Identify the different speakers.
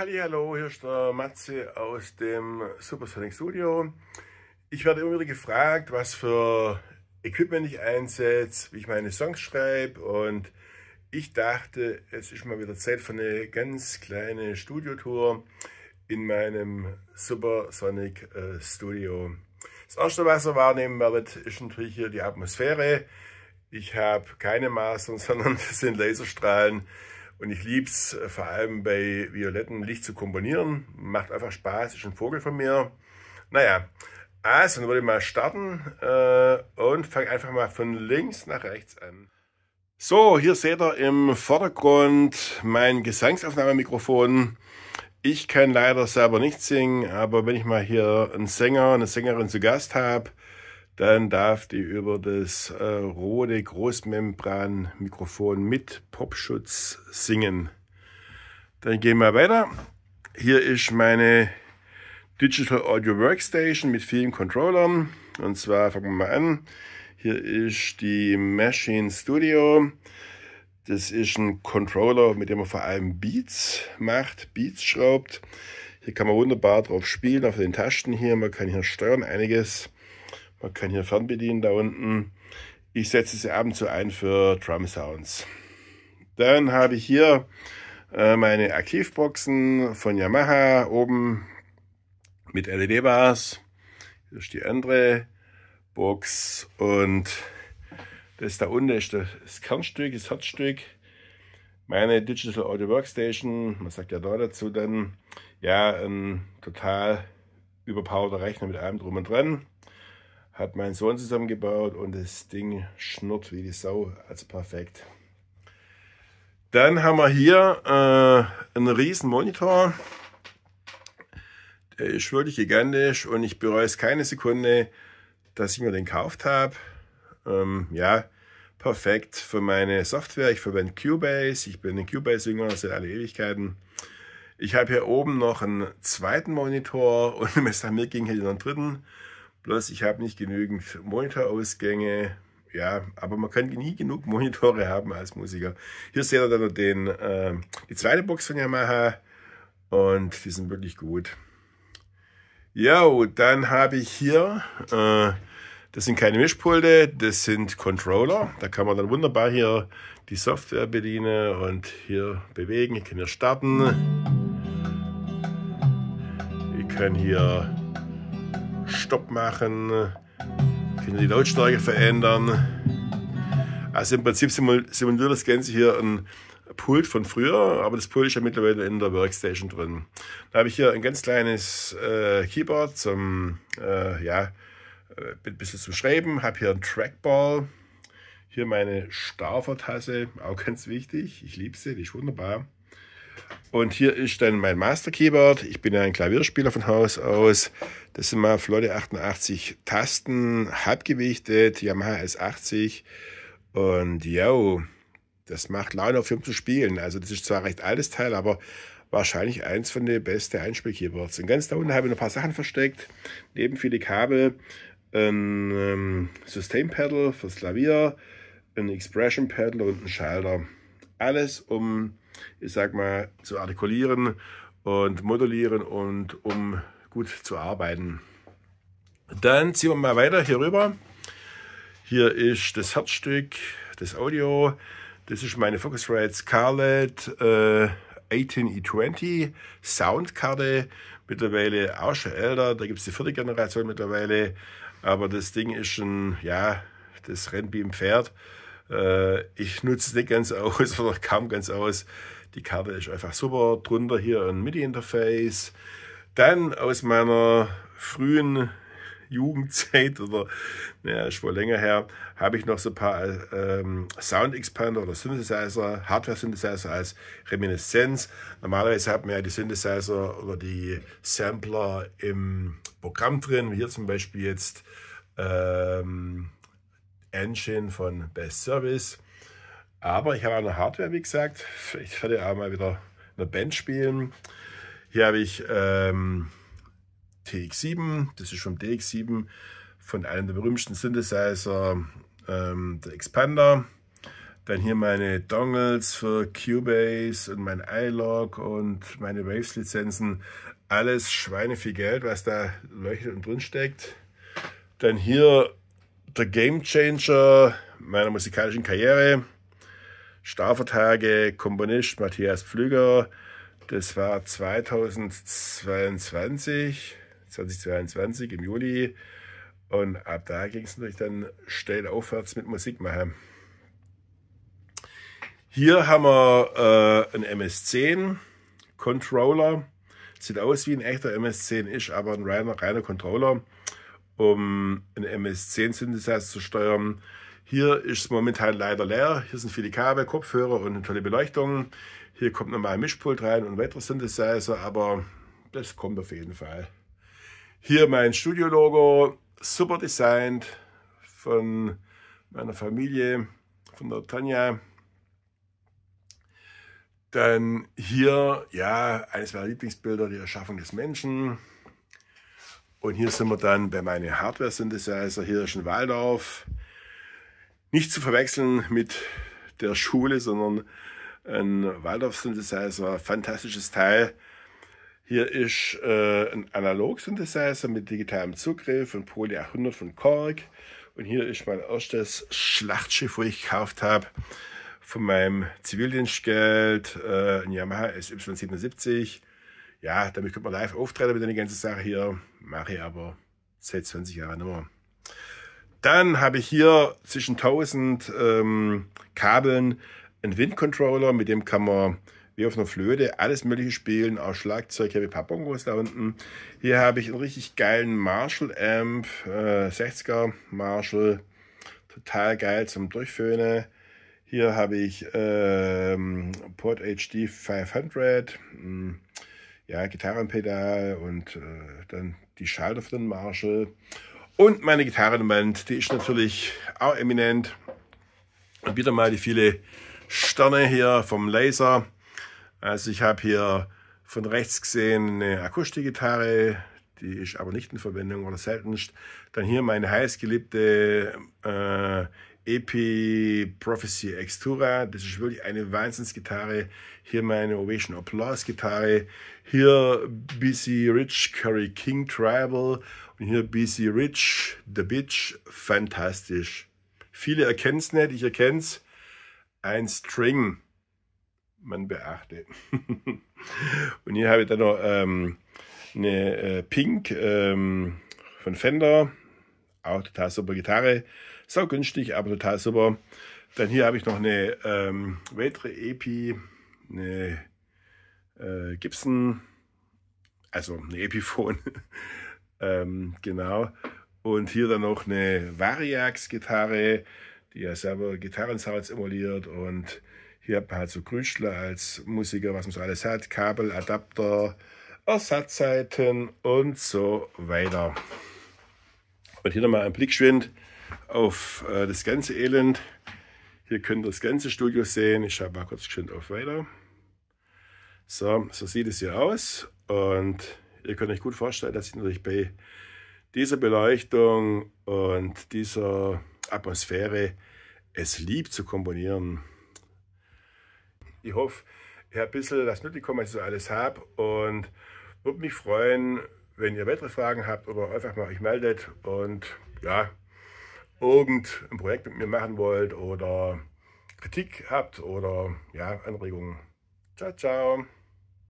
Speaker 1: Hallo, hier ist der Matze aus dem Supersonic Studio. Ich werde immer wieder gefragt, was für Equipment ich einsetze, wie ich meine Songs schreibe und ich dachte, es ist mal wieder Zeit für eine ganz kleine Studiotour in meinem Supersonic Studio. Das erste, was ihr wahrnehmen werdet, ist natürlich hier die Atmosphäre. Ich habe keine Masern, sondern das sind Laserstrahlen und ich liebe es äh, vor allem bei violettem Licht zu komponieren. Macht einfach Spaß, ist ein Vogel von mir. Naja, also dann würde ich mal starten äh, und fange einfach mal von links nach rechts an. So, hier seht ihr im Vordergrund mein Gesangsaufnahmemikrofon. Ich kann leider selber nicht singen, aber wenn ich mal hier einen Sänger, eine Sängerin zu Gast habe, dann darf die über das äh, Rode Großmembran-Mikrofon mit Popschutz singen. Dann gehen wir weiter. Hier ist meine Digital Audio Workstation mit vielen Controllern. Und zwar fangen wir mal an. Hier ist die Machine Studio. Das ist ein Controller, mit dem man vor allem Beats macht, Beats schraubt. Hier kann man wunderbar drauf spielen, auf den Tasten hier. Man kann hier steuern einiges. Man kann hier fernbedienen da unten. Ich setze sie ab und zu ein für Drum Sounds. Dann habe ich hier äh, meine Aktivboxen von Yamaha oben mit LED-Bars. Hier ist die andere Box und das da unten ist das Kernstück, das Herzstück. Meine Digital Audio Workstation, man sagt ja da dazu dann, ja, ein total überpowerter Rechner mit allem drum und dran hat mein Sohn zusammengebaut und das Ding schnurrt wie die Sau, also perfekt. Dann haben wir hier äh, einen riesen Monitor. Der ist wirklich gigantisch und ich bereue es keine Sekunde, dass ich mir den gekauft habe. Ähm, ja, perfekt für meine Software. Ich verwende Cubase. Ich bin ein Cubase-Jünger seit alle Ewigkeiten. Ich habe hier oben noch einen zweiten Monitor und wenn es nach mir ging, hätte ich noch einen dritten. Bloß ich habe nicht genügend Monitorausgänge. Ja, aber man kann nie genug Monitore haben als Musiker. Hier seht ihr dann noch den, äh, die zweite Box von Yamaha und die sind wirklich gut. Ja, dann habe ich hier, äh, das sind keine Mischpulte, das sind Controller. Da kann man dann wunderbar hier die Software bedienen und hier bewegen. Ich kann hier starten. Ich kann hier Stopp machen, können die Lautstärke verändern. Also im Prinzip simuliert das Ganze hier ein Pult von früher, aber das Pult ist ja mittlerweile in der Workstation drin. Da habe ich hier ein ganz kleines äh, Keyboard zum, äh, ja, äh, ein bisschen zum Schreiben, habe hier ein Trackball, hier meine Stauffer-Tasse, auch ganz wichtig, ich liebe sie, die ist wunderbar. Und hier ist dann mein Master Keyboard. Ich bin ja ein Klavierspieler von Haus aus. Das sind mal flotte 88 Tasten, halbgewichtet, Yamaha S80. Und ja, das macht Laune auf Film zu spielen. Also das ist zwar ein recht altes Teil, aber wahrscheinlich eins von den besten einspiel Und ganz da unten habe ich noch ein paar Sachen versteckt. Neben viele Kabel, ein ähm, System-Pedal fürs Klavier, ein Expression-Pedal und ein Schalter alles, um, ich sag mal, zu artikulieren und modulieren und um gut zu arbeiten. Dann ziehen wir mal weiter hier rüber. Hier ist das Herzstück, das Audio. Das ist meine Focusrite Scarlett äh, 18E20 e Soundkarte. Mittlerweile auch schon älter. Da gibt es die vierte Generation mittlerweile. Aber das Ding ist schon, ja, das rennt wie im Pferd. Äh, ich nutze es nicht ganz aus oder kaum ganz aus. Die Karte ist einfach super. Drunter hier ein MIDI-Interface. Dann aus meiner frühen Jugendzeit oder naja, ist wohl länger her, habe ich noch so ein paar ähm, Sound Expander oder Synthesizer, Hardware Synthesizer als Reminiszenz. Normalerweise hat man ja die Synthesizer oder die Sampler im Programm drin, wie hier zum Beispiel jetzt ähm, Engine von Best Service. Aber ich habe auch eine Hardware, wie gesagt. Ich werde auch mal wieder eine Band spielen. Hier habe ich ähm, TX7, das ist vom DX7, von einem der berühmtesten Synthesizer, ähm, der Expander. Dann hier meine Dongles für Cubase und mein iLog und meine Waves-Lizenzen. Alles Schweine viel Geld, was da leuchtet und drin steckt. Dann hier der Gamechanger meiner musikalischen Karriere. Strafvertage, Komponist Matthias Pflüger. Das war 2022, 2022 im Juli. Und ab da ging es natürlich dann steil aufwärts mit Musik machen. Hier haben wir äh, einen MS-10 Controller. Sieht aus wie ein echter MS-10, ist aber ein reiner, reiner Controller um einen MS-10-Synthesizer zu steuern. Hier ist es momentan leider leer. Hier sind viele Kabel, Kopfhörer und eine tolle Beleuchtung. Hier kommt nochmal ein Mischpult rein und ein weiterer Synthesizer, aber das kommt auf jeden Fall. Hier mein Studio-Logo, super designt von meiner Familie, von der Tanja. Dann hier, ja, eines meiner Lieblingsbilder, die Erschaffung des Menschen. Und hier sind wir dann bei meinem Hardware Synthesizer. Hier ist ein Waldorf. Nicht zu verwechseln mit der Schule, sondern ein Waldorf Synthesizer. Fantastisches Teil. Hier ist äh, ein Analog-Synthesizer mit digitalem Zugriff, und Poly 100 von Korg. Und hier ist mein erstes Schlachtschiff, wo ich gekauft habe, von meinem Zivildienstgeld, äh, ein Yamaha SY77 ja, damit könnte man live auftreten mit der ganzen Sache hier. Mache ich aber seit 20 Jahren nicht Dann habe ich hier zwischen 1000 ähm, Kabeln einen Windcontroller, mit dem kann man wie auf einer Flöte alles mögliche spielen, auch Schlagzeug, habe ein paar Bongos da unten. Hier habe ich einen richtig geilen Marshall Amp, äh, 60er Marshall, total geil zum Durchföhnen. Hier habe ich ähm, Port HD 500, mh, ja, Gitarrenpedal und äh, dann die Schalter für den Marshall. Und meine Gitarrenband, die ist natürlich auch eminent. Und wieder mal die viele Sterne hier vom Laser. Also ich habe hier von rechts gesehen eine Akustikgitarre, die ist aber nicht in Verwendung oder selten. Dann hier meine heißgeliebte äh, EP Prophecy Extura. Das ist wirklich eine Wahnsinnsgitarre. Hier meine Ovation Applause Gitarre. Hier BC Rich Curry King Tribal. Und hier BC Rich The Bitch. Fantastisch. Viele erkennen es nicht, ich erkenne es. Ein String. Man beachte. Und hier habe ich dann noch ähm, eine äh, Pink ähm, von Fender. Auch total super Gitarre. Sau günstig, aber total super. Dann hier habe ich noch eine ähm, weitere Epi, eine äh, Gibson, also eine Epiphone, ähm, genau. Und hier dann noch eine Variax-Gitarre, die ja selber Gitarrensounds emuliert. Und hier hat man halt so Krüschler als Musiker, was man so alles hat. Kabel, Adapter, Ersatzseiten und so weiter. Und hier nochmal ein Blickschwind. schwind auf äh, das ganze Elend. Hier könnt ihr das ganze Studio sehen. Ich schaue mal kurz schön auf weiter. So, so sieht es hier aus. Und ihr könnt euch gut vorstellen, dass ich natürlich bei dieser Beleuchtung und dieser Atmosphäre es lieb zu komponieren. Ich hoffe, ich habe ein bisschen was mitbekommen, was ich so alles habe und würde mich freuen, wenn ihr weitere Fragen habt oder einfach mal euch meldet und ja, irgendein Projekt mit mir machen wollt oder Kritik habt oder ja, Anregungen. Ciao, ciao.